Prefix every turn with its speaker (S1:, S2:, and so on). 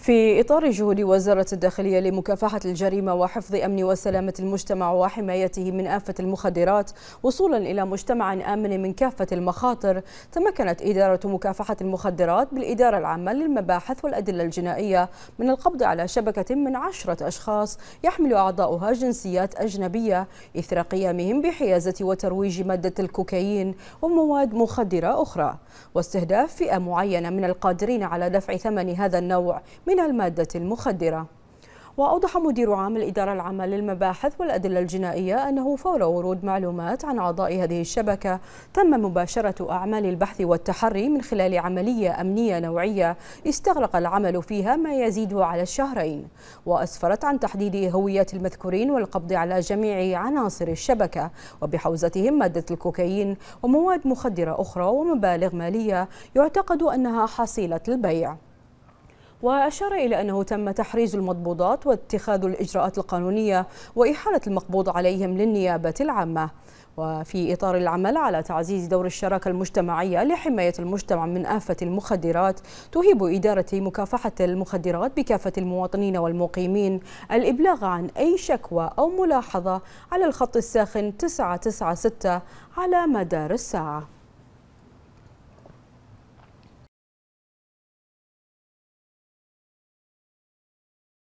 S1: في إطار جهود وزارة الداخلية لمكافحة الجريمة وحفظ أمن وسلامة المجتمع وحمايته من آفة المخدرات وصولا إلى مجتمع آمن من كافة المخاطر تمكنت إدارة مكافحة المخدرات بالإدارة العامة للمباحث والأدلة الجنائية من القبض على شبكة من عشرة أشخاص يحمل أعضاؤها جنسيات أجنبية إثر قيامهم بحيازة وترويج مادة الكوكايين ومواد مخدرة أخرى واستهداف فئة معينة من القادرين على دفع ثمن هذا النوع من المادة المخدرة وأوضح مدير عام الإدارة العامة للمباحث والأدلة الجنائية أنه فور ورود معلومات عن أعضاء هذه الشبكة تم مباشرة أعمال البحث والتحري من خلال عملية أمنية نوعية استغرق العمل فيها ما يزيد على الشهرين وأسفرت عن تحديد هويات المذكورين والقبض على جميع عناصر الشبكة وبحوزتهم مادة الكوكايين ومواد مخدرة أخرى ومبالغ مالية يعتقد أنها حصيلة البيع وأشار إلى أنه تم تحريز المضبوطات واتخاذ الإجراءات القانونية وإحالة المقبوض عليهم للنيابة العامة وفي إطار العمل على تعزيز دور الشراكة المجتمعية لحماية المجتمع من آفة المخدرات تهيب إدارة مكافحة المخدرات بكافة المواطنين والمقيمين الإبلاغ عن أي شكوى أو ملاحظة على الخط الساخن 996 على مدار الساعة